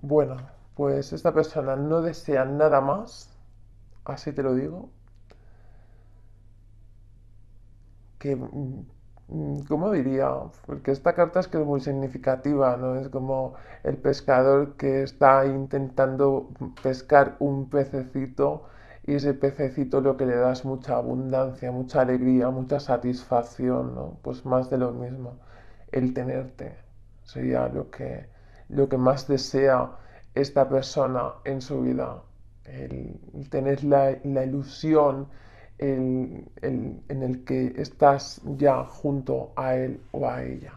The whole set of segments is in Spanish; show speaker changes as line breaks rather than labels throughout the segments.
Bueno, pues esta persona no desea nada más, así te lo digo, que, mm, ¿cómo diría? Porque esta carta es que es muy significativa, ¿no? Es como el pescador que está intentando pescar un pececito y ese pececito lo que le da es mucha abundancia, mucha alegría, mucha satisfacción, ¿no? Pues más de lo mismo, el tenerte sería lo que lo que más desea esta persona en su vida. El, tener la, la ilusión en el que estás ya junto a él o a ella.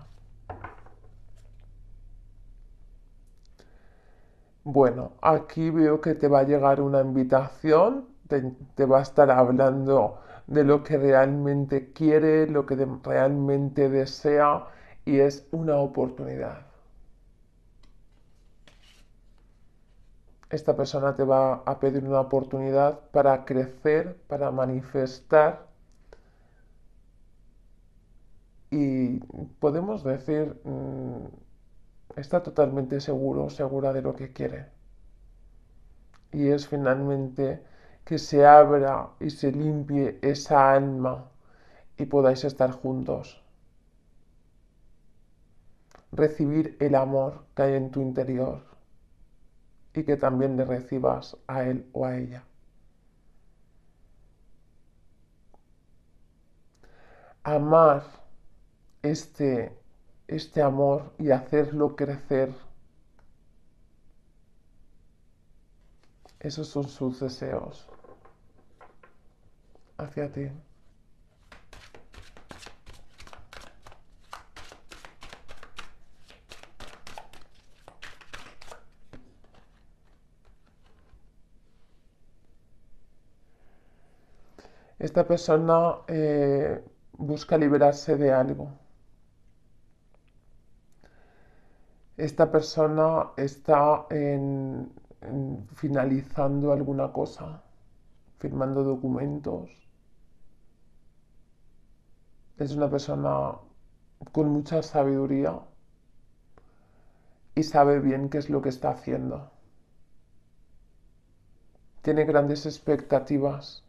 Bueno, aquí veo que te va a llegar una invitación, te, va a estar hablando de lo que realmente quiere, lo que realmente desea y es una oportunidad. esta persona te va a pedir una oportunidad para crecer, para manifestar. Y podemos decir, mm, está totalmente seguro, segura de lo que quiere. Y es finalmente que se abra y se limpie esa alma y podáis estar juntos. Recibir el amor que hay en tu interior y que también le recibas a él o a ella. Amar este, este amor y hacerlo crecer. Esos son sus deseos hacia ti. Esta persona eh, busca liberarse de algo. Esta persona está finalizando alguna cosa, firmando documentos. Es una persona con mucha sabiduría y sabe bien qué es lo que está haciendo. Tiene grandes expectativas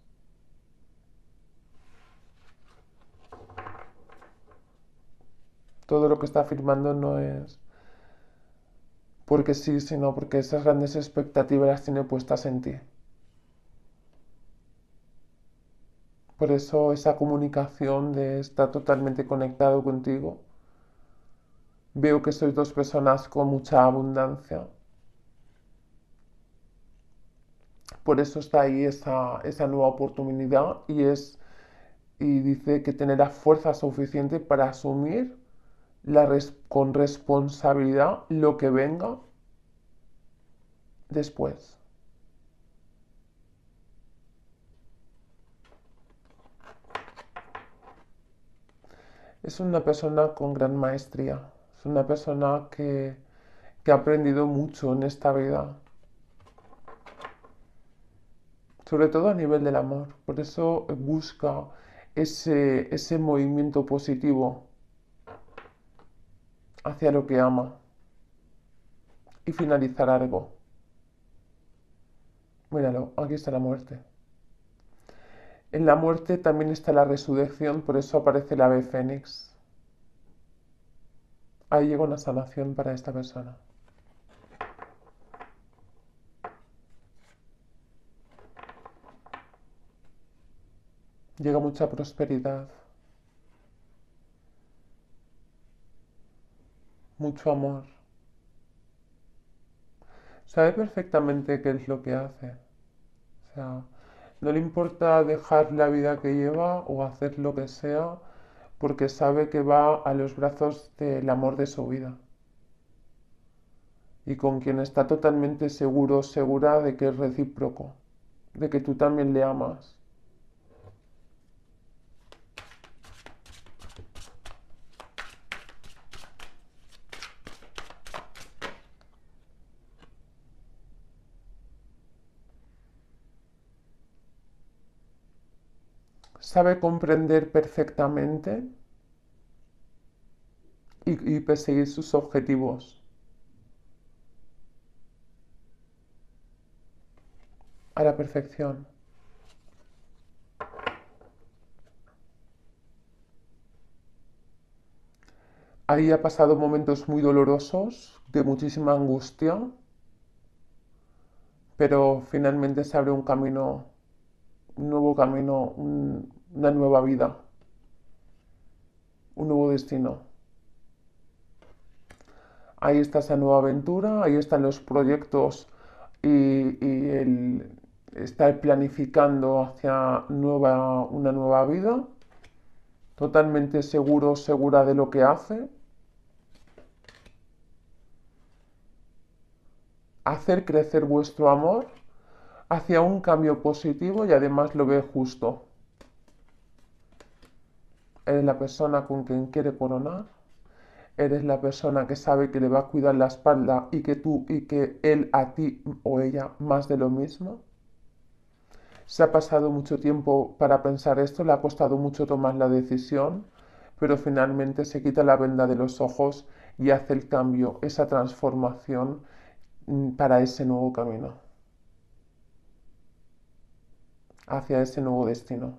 todo lo que está afirmando no es porque sí, sino porque esas grandes expectativas las tiene puestas en ti. Por eso esa comunicación de estar totalmente conectado contigo. Veo que sois dos personas con mucha abundancia. Por eso está ahí esa, nueva oportunidad y es y dice que tener la fuerza suficiente para asumir con responsabilidad lo que venga después. Es una persona con gran maestría, es una persona que, que ha aprendido mucho en esta vida, sobre todo a nivel del amor, por eso busca ese, ese movimiento positivo hacia lo que ama y finalizar algo. Míralo, aquí está la muerte. En la muerte también está la resurrección, por eso aparece el ave fénix. Ahí llega una sanación para esta persona. Llega mucha prosperidad. mucho amor. Sabe perfectamente qué es lo que hace. O sea, no le importa dejar la vida que lleva o hacer lo que sea porque sabe que va a los brazos del amor de su vida y con quien está totalmente seguro, segura de que es recíproco, de que tú también le amas sabe comprender perfectamente y, perseguir sus objetivos. A la perfección. Ahí ha pasado momentos muy dolorosos, de muchísima angustia, pero finalmente se abre un camino, un nuevo camino, un, una nueva vida, un nuevo destino. Ahí está esa nueva aventura, ahí están los proyectos y, el estar planificando hacia una nueva vida, totalmente seguro, segura de lo que hace. Hacer crecer vuestro amor hacia un cambio positivo y además lo ve justo eres la persona con quien quiere coronar, eres la persona que sabe que le va a cuidar la espalda y que tú y que él a ti o ella más de lo mismo. Se ha pasado mucho tiempo para pensar esto, le ha costado mucho tomar la decisión, pero finalmente se quita la venda de los ojos y hace el cambio, esa transformación mm, para ese nuevo camino, hacia ese nuevo destino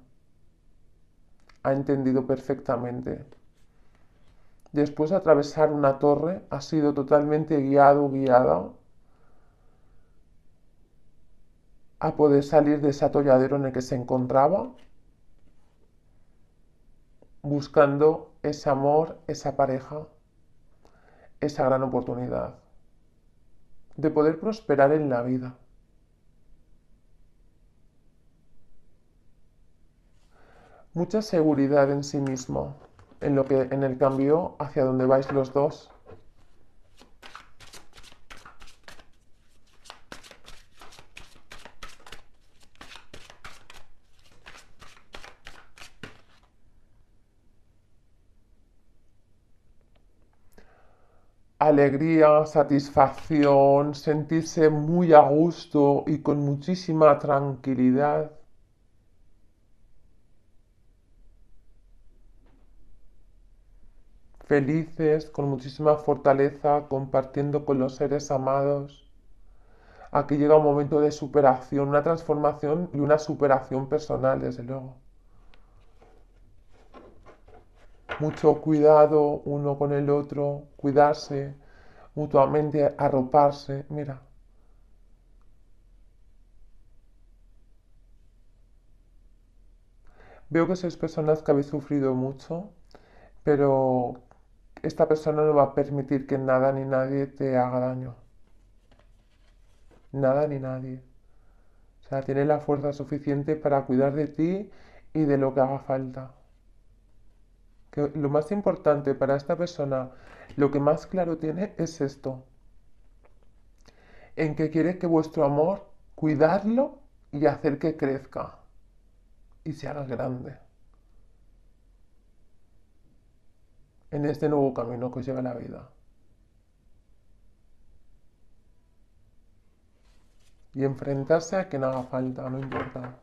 ha entendido perfectamente. Después de atravesar una torre, ha sido totalmente guiado guiada a poder salir de ese atolladero en el que se encontraba, buscando ese amor, esa pareja, esa gran oportunidad de poder prosperar en la vida. mucha seguridad en sí mismo, en, lo que, en el cambio hacia donde vais los dos. alegría, satisfacción, sentirse muy a gusto y con muchísima tranquilidad. felices, con muchísima fortaleza, compartiendo con los seres amados. Aquí llega un momento de superación, una transformación y una superación personal, desde luego. Mucho cuidado uno con el otro, cuidarse mutuamente, arroparse. Mira, Veo que sois personas que habéis sufrido mucho, pero esta persona no va a permitir que nada ni nadie te haga daño. Nada ni nadie. O sea, tiene la fuerza suficiente para cuidar de ti y de lo que haga falta. lo más importante para esta persona, lo que más claro tiene es esto. En que quiere que vuestro amor, cuidarlo y hacer que crezca y se haga grande. en este nuevo camino que lleva la vida. Y enfrentarse a que haga falta, no importa.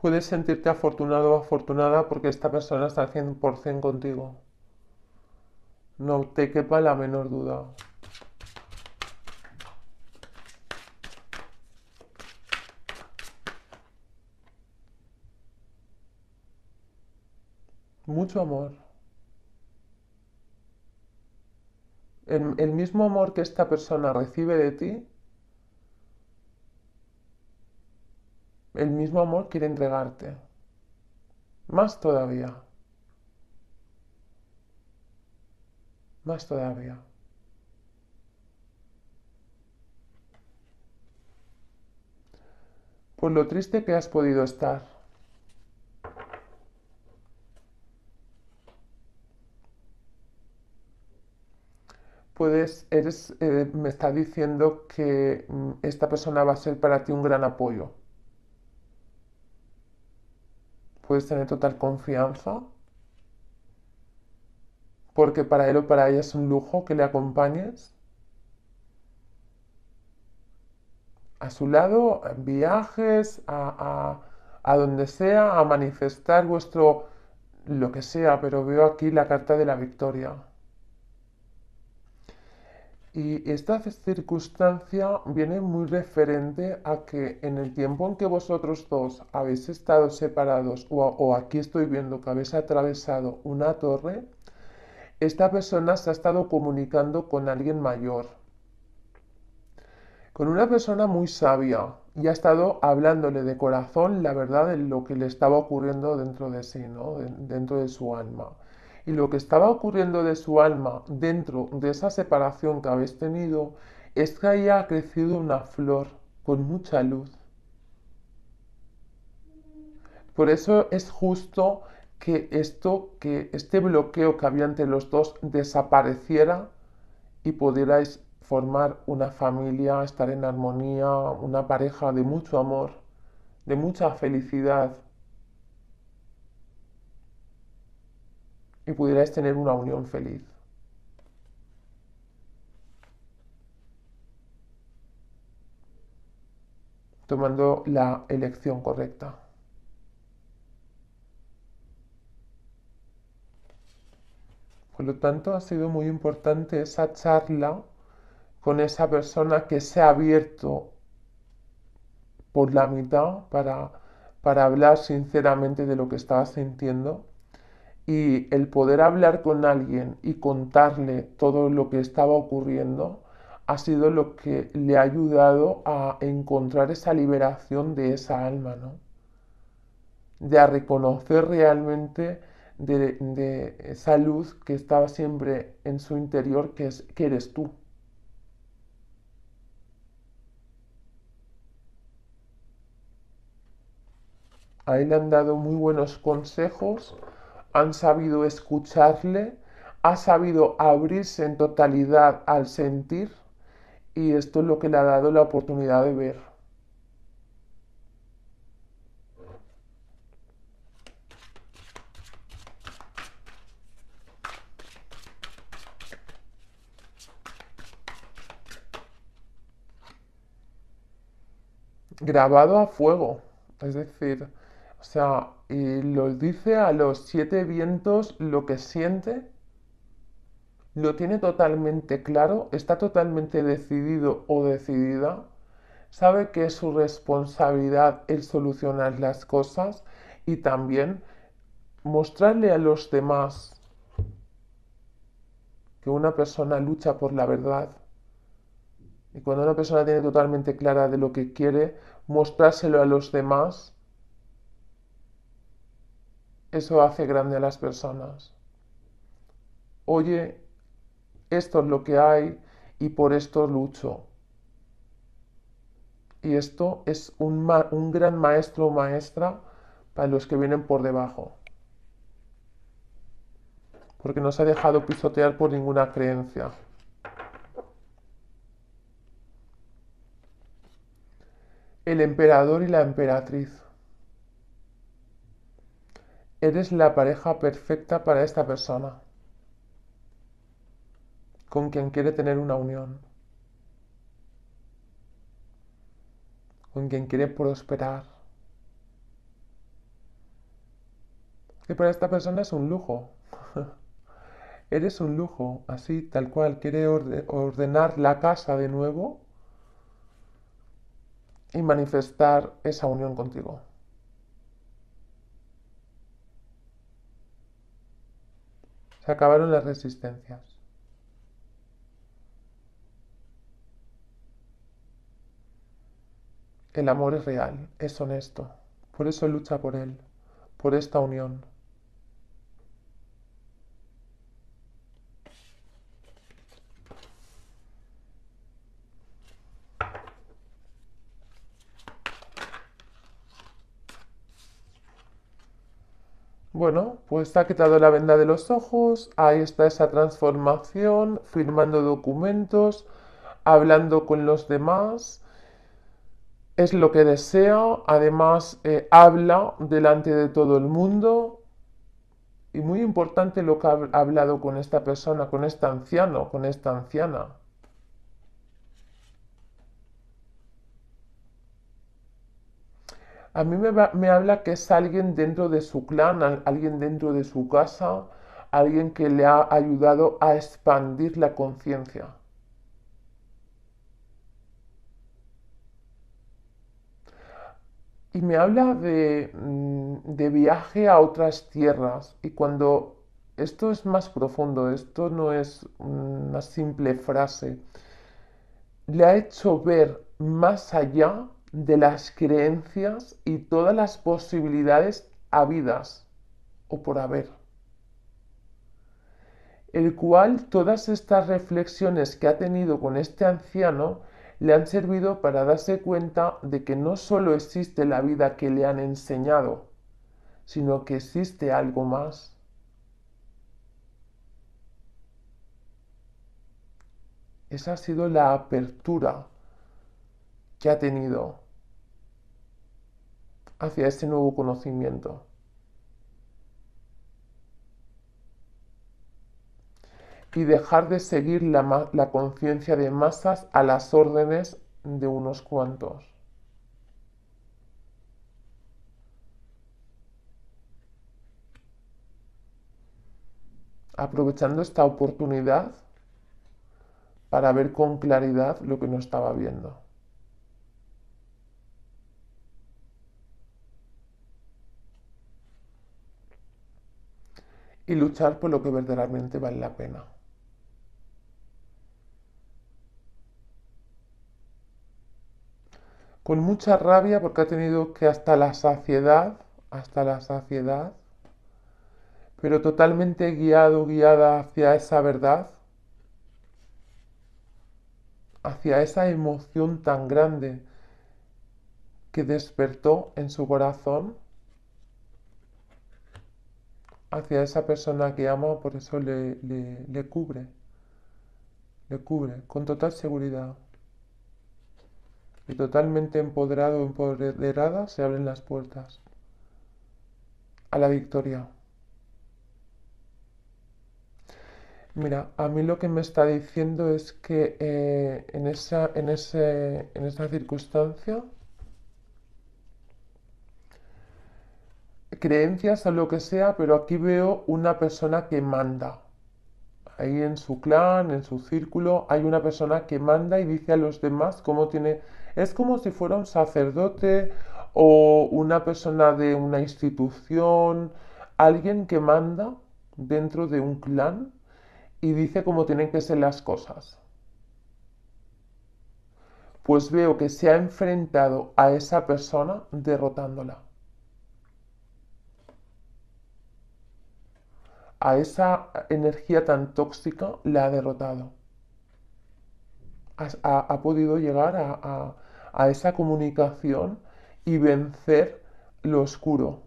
Puedes sentirte afortunado o afortunada porque esta persona está al 100% contigo. No te quepa la menor duda. mucho amor. El, el mismo amor que esta persona recibe de ti, el mismo amor quiere entregarte. Más todavía. Más todavía. Por pues lo triste que has podido estar. puedes, eres, eh, me está diciendo que mm, esta persona va a ser para ti un gran apoyo. Puedes tener total confianza porque para él o para ella es un lujo que le acompañes. A su lado, viajes, a donde sea, a manifestar vuestro lo que sea, pero veo aquí la carta de la victoria. Y esta circunstancia viene muy referente a que en el tiempo en que vosotros dos habéis estado separados o, aquí estoy viendo que habéis atravesado una torre, esta persona se ha estado comunicando con alguien mayor, con una persona muy sabia y ha estado hablándole de corazón la verdad de lo que le estaba ocurriendo dentro de sí, dentro de su alma y lo que estaba ocurriendo de su alma dentro de esa separación que habéis tenido es que haya crecido una flor con mucha luz. Por eso es justo que esto, que este bloqueo que había entre los dos desapareciera y pudierais formar una familia, estar en armonía, una pareja de mucho amor, de mucha felicidad. y pudierais tener una unión feliz. tomando la elección correcta. Por lo tanto, ha sido muy importante esa charla con esa persona que se ha abierto por la mitad para, hablar sinceramente de lo que estaba sintiendo y el poder hablar con alguien y contarle todo lo que estaba ocurriendo ha sido lo que le ha ayudado a encontrar esa liberación de esa alma, ¿no? De a reconocer realmente de, esa luz que estaba siempre en su interior, que, es, que eres tú. Ahí le han dado muy buenos consejos han sabido escucharle, ha sabido abrirse en totalidad al sentir y esto es lo que le ha dado la oportunidad de ver. grabado a fuego. Es decir, o sea, lo dice a los siete vientos lo que siente, lo tiene totalmente claro, está totalmente decidido o decidida, sabe que es su responsabilidad el solucionar las cosas y también mostrarle a los demás que una persona lucha por la verdad. Y cuando una persona tiene totalmente clara de lo que quiere, mostrárselo a los demás eso hace grande a las personas. Oye, esto es lo que hay y por esto lucho. Y esto es un, gran maestro o maestra para los que vienen por debajo. Porque no se ha dejado pisotear por ninguna creencia. El emperador y la emperatriz. Eres la pareja perfecta para esta persona, con quien quiere tener una unión, con quien quiere prosperar. Y para esta persona es un lujo. Eres un lujo, así tal cual. Quiere ordenar la casa de nuevo y manifestar esa unión contigo. Se acabaron las resistencias. El amor es real, es honesto, por eso lucha por él, por esta unión. Bueno, pues ha quitado la venda de los ojos, ahí está esa transformación, firmando documentos, hablando con los demás, es lo que desea, además eh, habla delante de todo el mundo y muy importante lo que ha hablado con esta persona, con este anciano, con esta anciana. A mí me, habla que es alguien dentro de su clan, alguien dentro de su casa, alguien que le ha ayudado a expandir la conciencia. y me habla de, mm, de, viaje a otras tierras. Y cuando esto es más profundo, esto no es una simple frase, le ha hecho ver más allá de las creencias y todas las posibilidades habidas o por haber. El cual todas estas reflexiones que ha tenido con este anciano le han servido para darse cuenta de que no solo existe la vida que le han enseñado, sino que existe algo más. Esa ha sido la apertura que ha tenido hacia este nuevo conocimiento. Y dejar de seguir la conciencia de masas a las órdenes de unos cuantos. Aprovechando esta oportunidad para ver con claridad lo que no estaba viendo. y luchar por lo que verdaderamente vale la pena. Con mucha rabia porque ha tenido que hasta la saciedad, hasta la saciedad, pero totalmente guiado, guiada hacia esa verdad, hacia esa emoción tan grande que despertó en su corazón hacia esa persona que ama, por eso le, le, cubre, le cubre con total seguridad. Y totalmente empoderado o empoderada se abren las puertas a la victoria. Mira, a mí lo que me está diciendo es que eh, en, esa, en, ese, en esa circunstancia creencias o lo que sea, pero aquí veo una persona que manda. Ahí en su clan, en su círculo, hay una persona que manda y dice a los demás cómo tiene... Es como si fuera un sacerdote o una persona de una institución, alguien que manda dentro de un clan y dice cómo tienen que ser las cosas. Pues veo que se ha enfrentado a esa persona derrotándola. a esa energía tan tóxica la ha derrotado. Ha, podido llegar a, esa comunicación y vencer lo oscuro.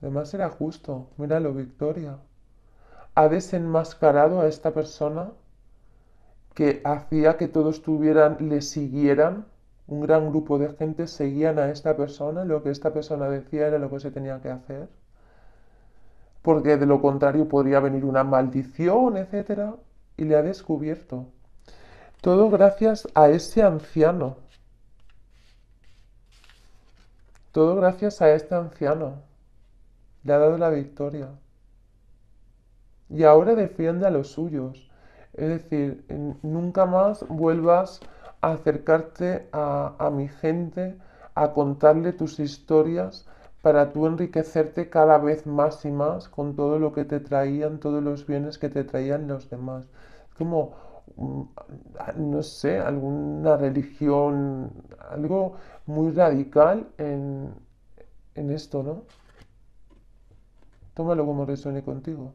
Además era justo, míralo, Victoria. Ha desenmascarado a esta persona que hacía que todos tuvieran, le siguieran un gran grupo de gente seguían a esta persona, lo que esta persona decía era lo que se tenía que hacer, porque de lo contrario podría venir una maldición, etc. Y le ha descubierto. Todo gracias a ese anciano. Todo gracias a este anciano. Le ha dado la victoria. Y ahora defiende a los suyos. Es decir, nunca más vuelvas a acercarte a, mi gente, a contarle tus historias para tú enriquecerte cada vez más y más con todo lo que te traían, todos los bienes que te traían los demás. Es como, mm, no sé, alguna religión, algo muy radical en, en esto, ¿no? Tómalo como resuene contigo.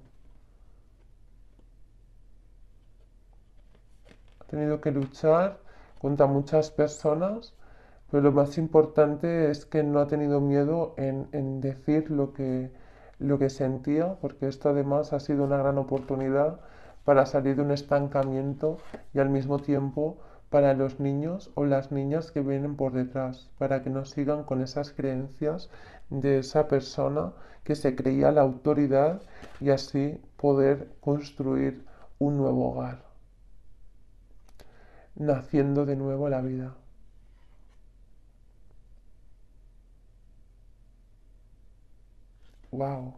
tenido que luchar contra muchas personas, pero lo más importante es que no ha tenido miedo en, decir lo que, lo que sentía, porque esto además ha sido una gran oportunidad para salir de un estancamiento y al mismo tiempo para los niños o las niñas que vienen por detrás, para que no sigan con esas creencias de esa persona que se creía la autoridad y así poder construir un nuevo hogar naciendo de nuevo la vida. ¡Wow!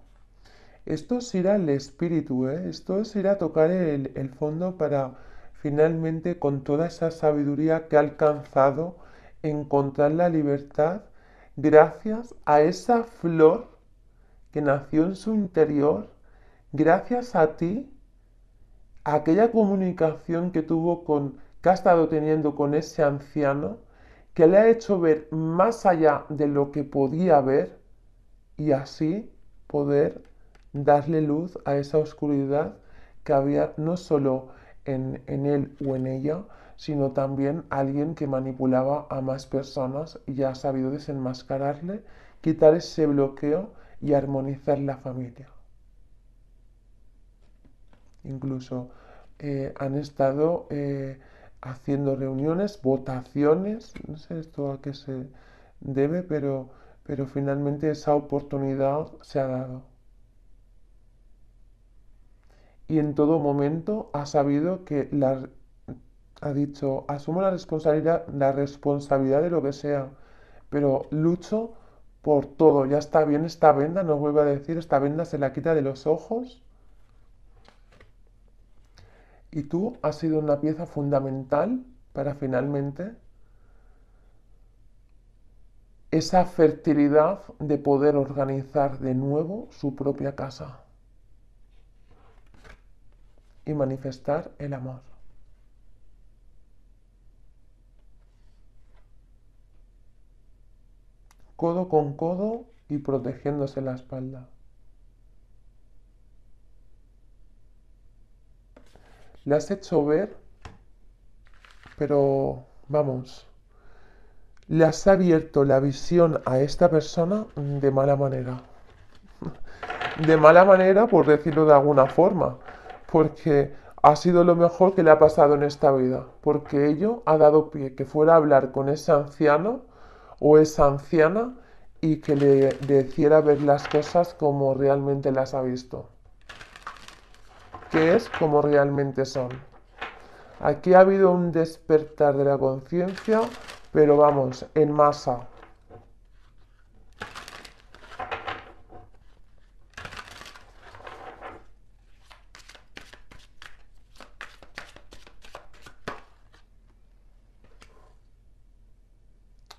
Esto será el espíritu, ¿eh? esto es ir a tocar el, el fondo para finalmente con toda esa sabiduría que ha alcanzado encontrar la libertad gracias a esa flor que nació en su interior, gracias a ti, a aquella comunicación que tuvo con que ha estado teniendo con ese anciano que le ha hecho ver más allá de lo que podía ver y así poder darle luz a esa oscuridad que había no solo en, él o en ella, sino también alguien que manipulaba a más personas y ha sabido desenmascararle, quitar ese bloqueo y armonizar la familia. Incluso eh, han estado eh, haciendo reuniones, votaciones, no sé esto a qué se debe, pero, pero finalmente esa oportunidad se ha dado. Y en todo momento ha sabido que la, ha dicho, asumo la responsabilidad, la responsabilidad de lo que sea, pero lucho por todo, ya está bien esta venda, no vuelvo a decir, esta venda se la quita de los ojos y tú has sido una pieza fundamental para finalmente esa fertilidad de poder organizar de nuevo su propia casa y manifestar el amor. Codo con codo y protegiéndose la espalda. Le has hecho ver, pero vamos, le has abierto la visión a esta persona mm, de mala manera. De mala manera, por decirlo de alguna forma, porque ha sido lo mejor que le ha pasado en esta vida, porque ello ha dado pie que fuera a hablar con ese anciano o esa anciana y que le, le hiciera ver las cosas como realmente las ha visto. Qué es como realmente son. Aquí ha habido un despertar de la conciencia, pero vamos, en masa.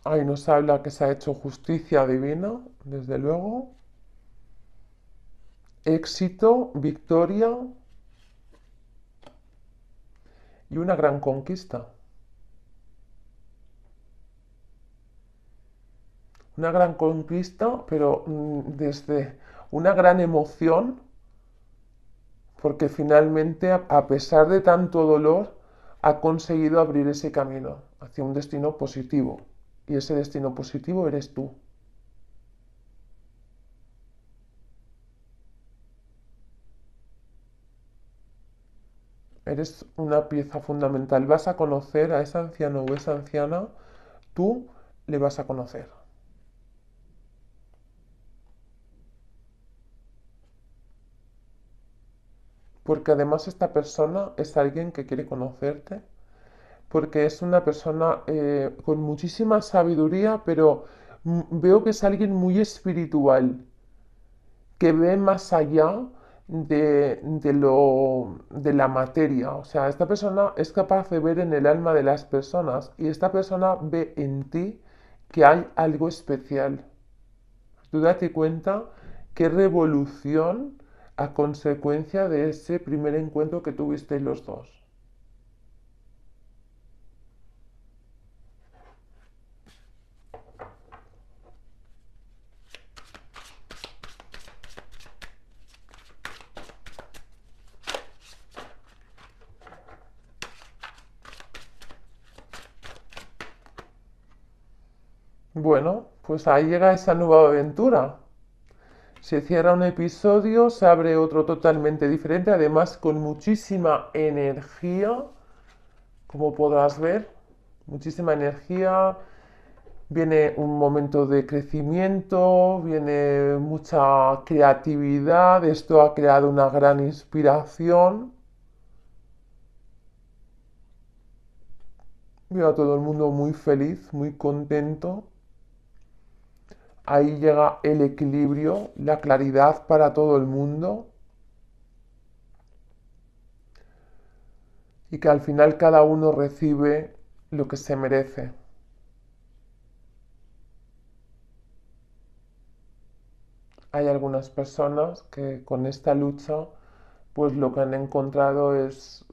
Ahí nos habla que se ha hecho justicia divina, desde luego. Éxito, victoria y una gran conquista. Una gran conquista, pero mm, desde una gran emoción, porque finalmente, a pesar de tanto dolor, ha conseguido abrir ese camino hacia un destino positivo. Y ese destino positivo eres tú. Eres una pieza fundamental. Vas a conocer a ese anciano o esa anciana, tú le vas a conocer. Porque además esta persona es alguien que quiere conocerte. Porque es una persona eh, con muchísima sabiduría, pero veo que es alguien muy espiritual, que ve más allá de, lo, de la materia. O sea, esta persona es capaz de ver en el alma de las personas y esta persona ve en ti que hay algo especial. Tú date cuenta qué revolución a consecuencia de ese primer encuentro que tuviste los dos. Bueno, pues ahí llega esa nueva aventura. Se cierra un episodio, se abre otro totalmente diferente, además con muchísima energía, como podrás ver, muchísima energía. Viene un momento de crecimiento, viene mucha creatividad, esto ha creado una gran inspiración. Veo a todo el mundo muy feliz, muy contento ahí llega el equilibrio, la claridad para todo el mundo. Y que al final cada uno recibe lo que se merece. Hay algunas personas que con esta lucha, pues lo que han encontrado es,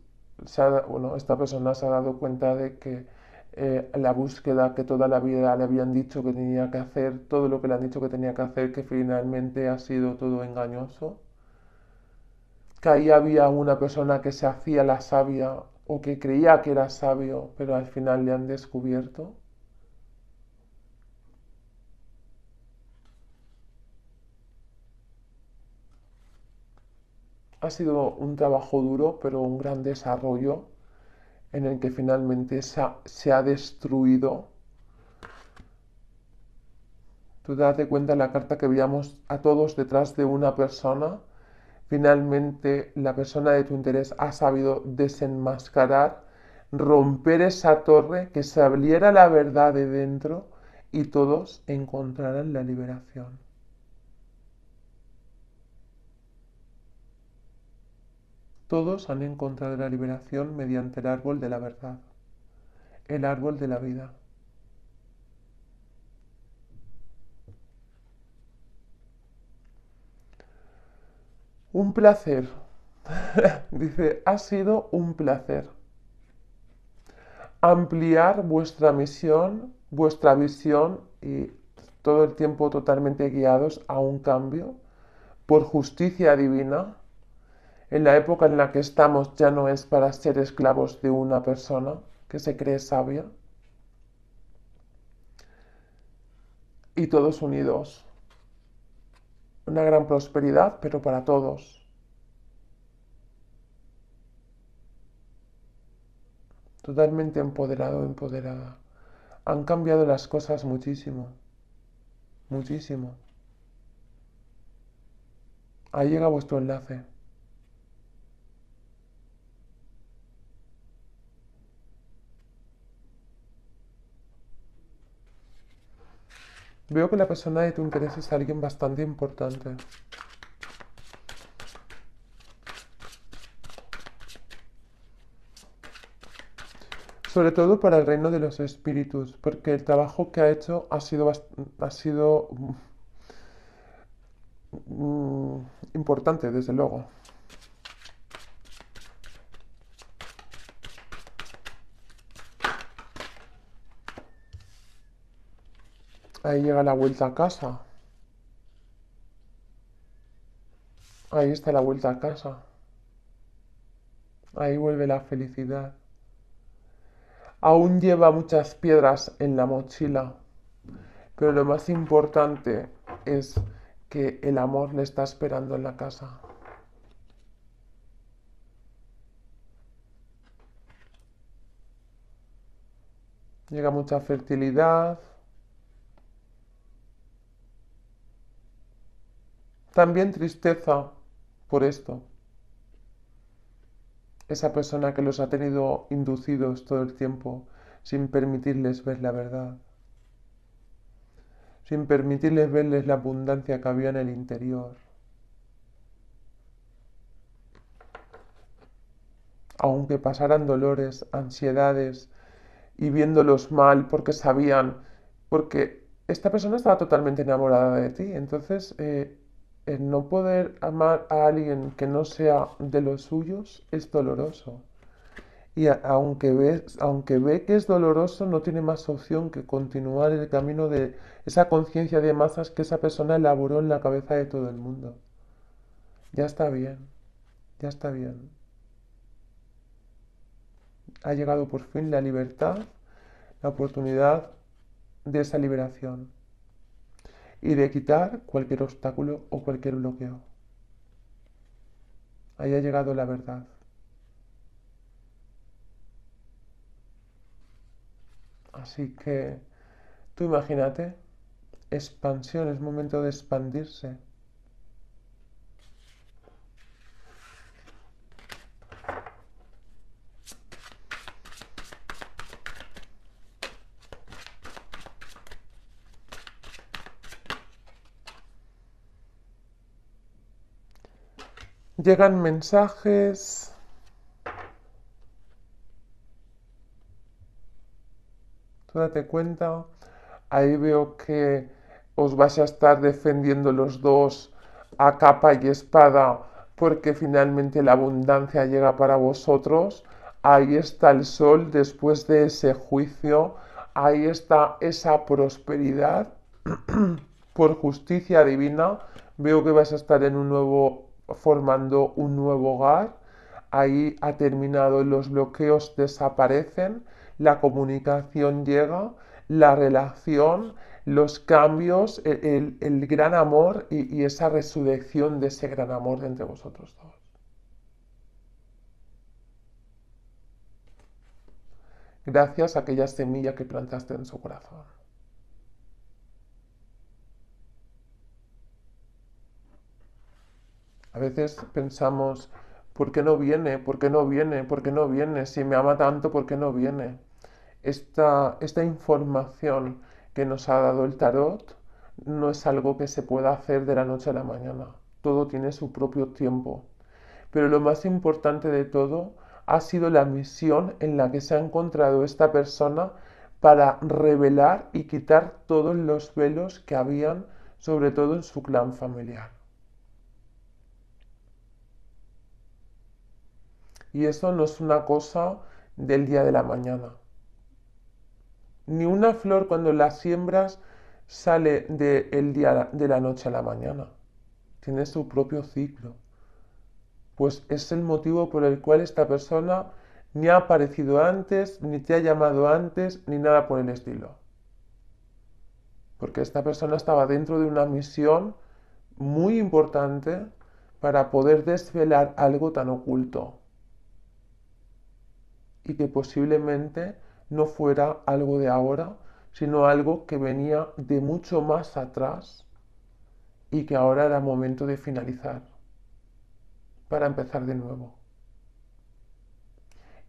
bueno, esta persona se ha dado cuenta de que eh, la búsqueda que toda la vida le habían dicho que tenía que hacer, todo lo que le han dicho que tenía que hacer, que finalmente ha sido todo engañoso. Que ahí había una persona que se hacía la sabia o que creía que era sabio, pero al final le han descubierto. Ha sido un trabajo duro, pero un gran desarrollo en el que finalmente se ha, destruido. Tú date cuenta de la carta que veíamos a todos detrás de una persona. Finalmente la persona de tu interés ha sabido desenmascarar, romper esa torre, que se abriera la verdad de dentro y todos encontrarán la liberación. Todos han encontrado la liberación mediante el árbol de la verdad, el árbol de la vida. Un placer. Dice, ha sido un placer. Ampliar vuestra misión, vuestra visión y todo el tiempo totalmente guiados a un cambio por justicia divina en la época en la que estamos ya no es para ser esclavos de una persona que se cree sabia. Y todos unidos. Una gran prosperidad, pero para todos. Totalmente empoderado, empoderada. Han cambiado las cosas muchísimo. Muchísimo. Ahí llega vuestro enlace. Veo que la persona de tu interés es alguien bastante importante. Sobre todo para el reino de los espíritus, porque el trabajo que ha hecho ha sido, ha sido mm, mm, importante, desde luego. Ahí llega la vuelta a casa. Ahí está la vuelta a casa. Ahí vuelve la felicidad. Aún lleva muchas piedras en la mochila, pero lo más importante es que el amor le está esperando en la casa. Llega mucha fertilidad, también tristeza por esto. Esa persona que los ha tenido inducidos todo el tiempo sin permitirles ver la verdad, sin permitirles verles la abundancia que había en el interior. Aunque pasaran dolores, ansiedades y viéndolos mal porque sabían, porque esta persona estaba totalmente enamorada de ti, entonces eh, el no poder amar a alguien que no sea de los suyos es doloroso. Y aunque, aunque ve que es doloroso, no tiene más opción que continuar el camino de esa conciencia de masas que esa persona elaboró en la cabeza de todo el mundo. Ya está bien, ya está bien. Ha llegado por fin la libertad, la oportunidad de esa liberación y de quitar cualquier obstáculo o cualquier bloqueo. Ahí ha llegado la verdad. Así que tú imagínate, expansión es momento de expandirse. Llegan mensajes. Tú date cuenta. Ahí veo que os vais a estar defendiendo los dos a capa y espada porque finalmente la abundancia llega para vosotros. Ahí está el sol después de ese juicio. Ahí está esa prosperidad por justicia divina. Veo que vais a estar en un nuevo formando un nuevo hogar, ahí ha terminado, los bloqueos desaparecen, la comunicación llega, la relación, los cambios, el, gran amor y, y esa resurrección de ese gran amor entre vosotros dos. Gracias a aquella semilla que plantaste en su corazón. A veces pensamos, ¿por qué no viene? ¿Por qué no viene? ¿Por qué no viene? Si me ama tanto, ¿por qué no viene? Esta, información que nos ha dado el tarot no es algo que se pueda hacer de la noche a la mañana. Todo tiene su propio tiempo. Pero lo más importante de todo ha sido la misión en la que se ha encontrado esta persona para revelar y quitar todos los velos que habían, sobre todo en su clan familiar. Y eso no es una cosa del día de la mañana. Ni una flor cuando la siembras sale del día de la noche a la mañana. Tiene su propio ciclo. Pues es el motivo por el cual esta persona ni ha aparecido antes, ni te ha llamado antes, ni nada por el estilo. Porque esta persona estaba dentro de una misión muy importante para poder desvelar algo tan oculto y que posiblemente no fuera algo de ahora, sino algo que venía de mucho más atrás y que ahora era momento de finalizar para empezar de nuevo.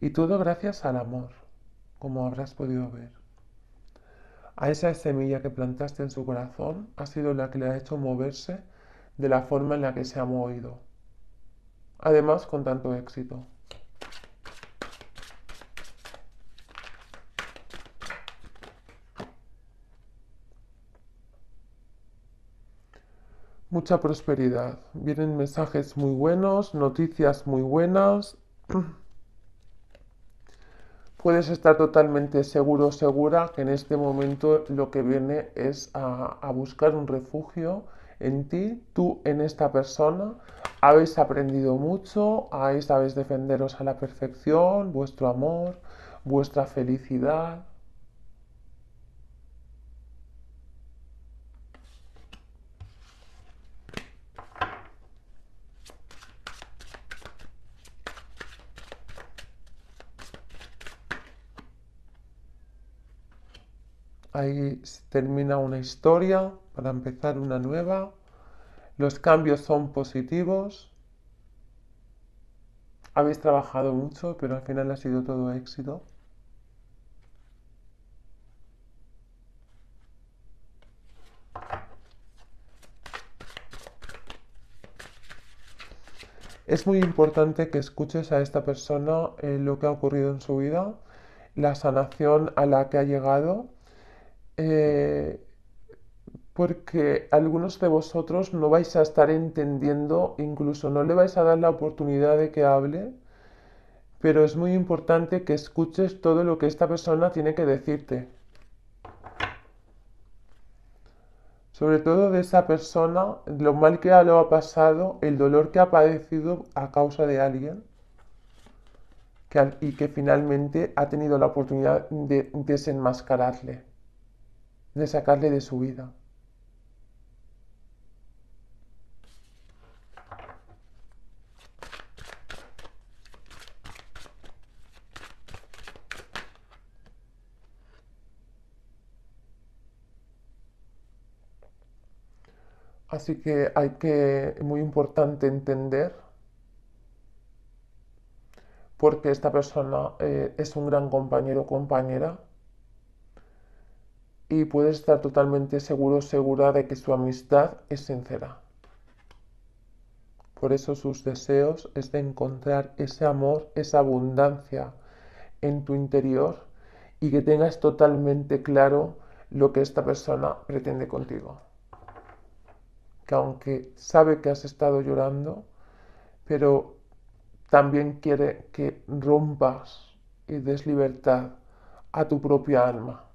Y todo gracias al amor, como habrás podido ver. A esa semilla que plantaste en su corazón ha sido la que le ha hecho moverse de la forma en la que se ha movido. Además, con tanto éxito. mucha prosperidad. Vienen mensajes muy buenos, noticias muy buenas. Puedes estar totalmente seguro segura que en este momento lo que viene es a, buscar un refugio en ti, tú en esta persona. Habéis aprendido mucho, ahí sabéis defenderos a la perfección, vuestro amor, vuestra felicidad ahí se termina una historia para empezar una nueva. Los cambios son positivos. Habéis trabajado mucho, pero al final ha sido todo éxito. Es muy importante que escuches a esta persona eh, lo que ha ocurrido en su vida, la sanación a la que ha llegado eh, porque algunos de vosotros no vais a estar entendiendo, incluso no le vais a dar la oportunidad de que hable, pero es muy importante que escuches todo lo que esta persona tiene que decirte. Sobre todo de esa persona, lo mal que lo ha pasado, el dolor que ha padecido a causa de alguien y que finalmente ha tenido la oportunidad de desenmascararle de sacarle de su vida. Así que hay que, muy importante entender porque esta persona eh, es un gran compañero o compañera y puedes estar totalmente seguro, segura de que su amistad es sincera. Por eso sus deseos es de encontrar ese amor, esa abundancia en tu interior y que tengas totalmente claro lo que esta persona pretende contigo. Que aunque sabe que has estado llorando, pero también quiere que rompas y des libertad a tu propia alma.